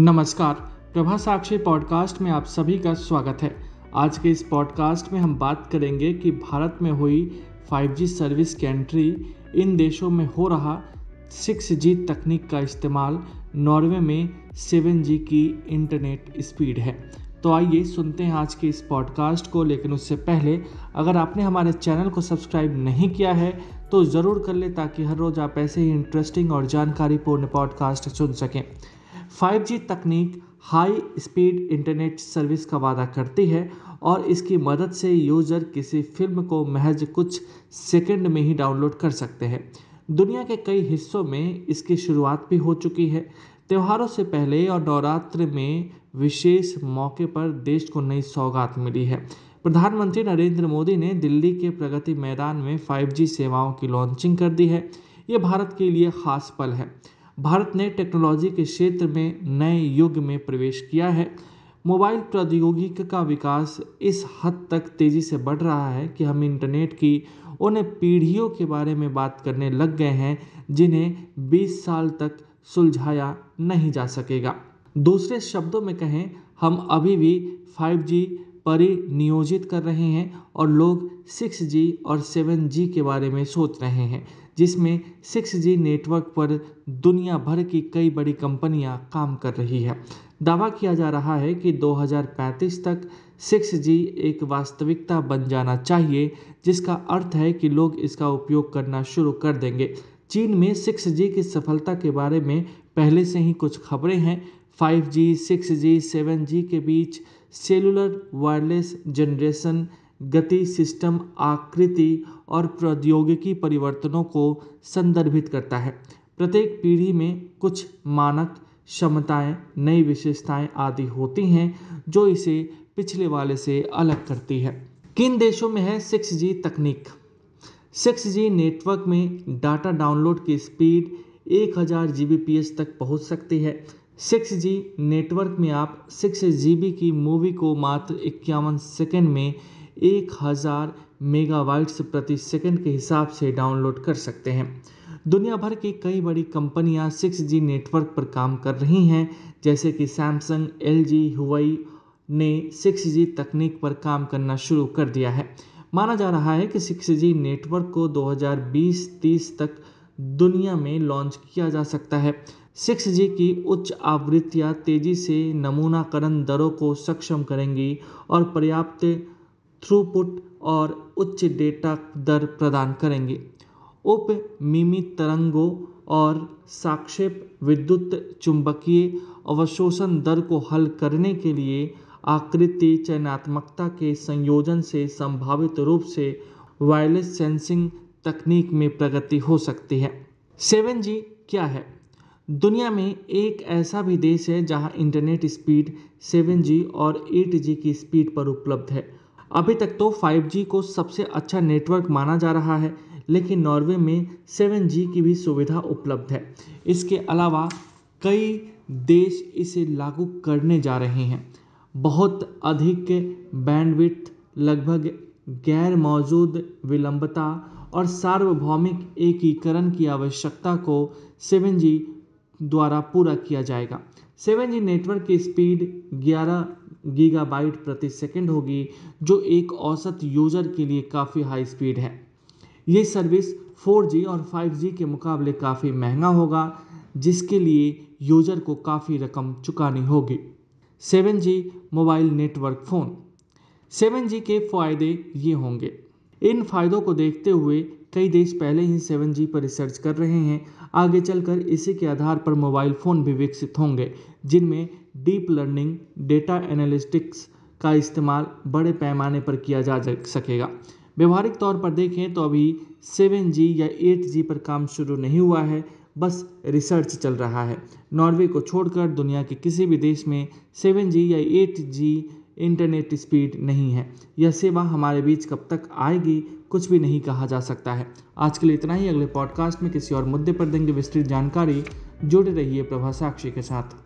नमस्कार प्रभा साक्षी पॉडकास्ट में आप सभी का स्वागत है आज के इस पॉडकास्ट में हम बात करेंगे कि भारत में हुई 5G सर्विस की एंट्री इन देशों में हो रहा 6G तकनीक का इस्तेमाल नॉर्वे में 7G की इंटरनेट स्पीड है तो आइए सुनते हैं आज के इस पॉडकास्ट को लेकिन उससे पहले अगर आपने हमारे चैनल को सब्सक्राइब नहीं किया है तो ज़रूर कर लें ताकि हर रोज़ आप ऐसे ही इंटरेस्टिंग और जानकारीपूर्ण पॉडकास्ट सुन सकें फाइव जी तकनीक हाई स्पीड इंटरनेट सर्विस का वादा करती है और इसकी मदद से यूजर किसी फिल्म को महज कुछ सेकंड में ही डाउनलोड कर सकते हैं दुनिया के कई हिस्सों में इसकी शुरुआत भी हो चुकी है त्योहारों से पहले और नवरात्र में विशेष मौके पर देश को नई सौगात मिली है प्रधानमंत्री नरेंद्र मोदी ने दिल्ली के प्रगति मैदान में 5G सेवाओं की लॉन्चिंग कर दी है ये भारत के लिए खास पल है भारत ने टेक्नोलॉजी के क्षेत्र में नए युग में प्रवेश किया है मोबाइल प्रौद्योगिकी का विकास इस हद तक तेजी से बढ़ रहा है कि हम इंटरनेट की उन पीढ़ियों के बारे में बात करने लग गए हैं जिन्हें बीस साल तक सुलझाया नहीं जा सकेगा दूसरे शब्दों में कहें हम अभी भी फाइव जी परिनियोजित कर रहे हैं और लोग सिक्स जी और सेवन जी के बारे में सोच रहे हैं जिसमें सिक्स जी नेटवर्क पर दुनिया भर की कई बड़ी कंपनियाँ काम कर रही है दावा किया जा रहा है कि दो हज़ार पैंतीस तक सिक्स जी एक वास्तविकता बन जाना चाहिए जिसका अर्थ है कि लोग इसका उपयोग करना शुरू कर देंगे चीन में सिक्स जी की सफलता के बारे में पहले से ही कुछ खबरें हैं five G six G seven G के बीच सेलुलर वायरलेस जनरेशन गति सिस्टम आकृति और प्रौद्योगिकी परिवर्तनों को संदर्भित करता है प्रत्येक पीढ़ी में कुछ मानक क्षमताएँ नई विशेषताएँ आदि होती हैं जो इसे पिछले वाले से अलग करती है किन देशों में है सिक्स जी तकनीक सिक्स जी नेटवर्क में डाटा डाउनलोड की स्पीड एक हज़ार जी बी पी तक पहुंच सकती है सिक्स जी नेटवर्क में आप सिक्स जी बी की मूवी को मात्र इक्यावन सेकेंड में एक हज़ार मेगावाइट्स प्रति सेकंड के हिसाब से डाउनलोड कर सकते हैं दुनिया भर की कई बड़ी कंपनियां सिक्स जी नेटवर्क पर काम कर रही हैं जैसे कि सैमसंग एल जी हुई ने सिक्स जी तकनीक पर काम करना शुरू कर दिया है माना जा रहा है कि सिक्स जी नेटवर्क को 2020-30 तक दुनिया में लॉन्च किया जा सकता है सिक्स जी की उच्च आवृत्तियाँ तेज़ी से नमूनाकरण दरों को सक्षम करेंगी और पर्याप्त थ्रूपुट और उच्च डेटा दर प्रदान करेंगे उप मिमी तरंगों और साक्षेप विद्युत चुंबकीय अवशोषण दर को हल करने के लिए आकृति चयनात्मकता के संयोजन से संभावित रूप से वायरलेस सेंसिंग तकनीक में प्रगति हो सकती है सेवन जी क्या है दुनिया में एक ऐसा भी देश है जहां इंटरनेट स्पीड सेवन जी और एट जी की स्पीड पर उपलब्ध है अभी तक तो 5G को सबसे अच्छा नेटवर्क माना जा रहा है लेकिन नॉर्वे में 7G की भी सुविधा उपलब्ध है इसके अलावा कई देश इसे लागू करने जा रहे हैं बहुत अधिक बैंडविथ लगभग गैर मौजूद विलंबता और सार्वभौमिक एकीकरण की आवश्यकता को 7G द्वारा पूरा किया जाएगा 7G नेटवर्क की स्पीड गीगाबाइट प्रति सेकंड होगी जो एक औसत यूजर के लिए काफ़ी हाई स्पीड है ये सर्विस 4G और 5G के मुकाबले काफ़ी महंगा होगा जिसके लिए यूजर को काफ़ी रकम चुकानी होगी 7G mobile network phone 7G के फायदे ये होंगे इन फायदों को देखते हुए कई देश पहले ही सेवन जी पर रिसर्च कर रहे हैं आगे चलकर इसी के आधार पर मोबाइल फ़ोन भी विकसित होंगे जिनमें डीप लर्निंग डेटा एनालिस्टिक्स का इस्तेमाल बड़े पैमाने पर किया जा सकेगा व्यवहारिक तौर पर देखें तो अभी सेवन जी या एट जी पर काम शुरू नहीं हुआ है बस रिसर्च चल रहा है नॉर्वे को छोड़कर दुनिया के किसी भी देश में सेवन जी या एट जी इंटरनेट स्पीड नहीं है यह सेवा हमारे बीच कब तक आएगी कुछ भी नहीं कहा जा सकता है आज के लिए इतना ही अगले पॉडकास्ट में किसी और मुद्दे पर देंगे विस्तृत जानकारी जुड़े रहिए प्रभा साक्षी के साथ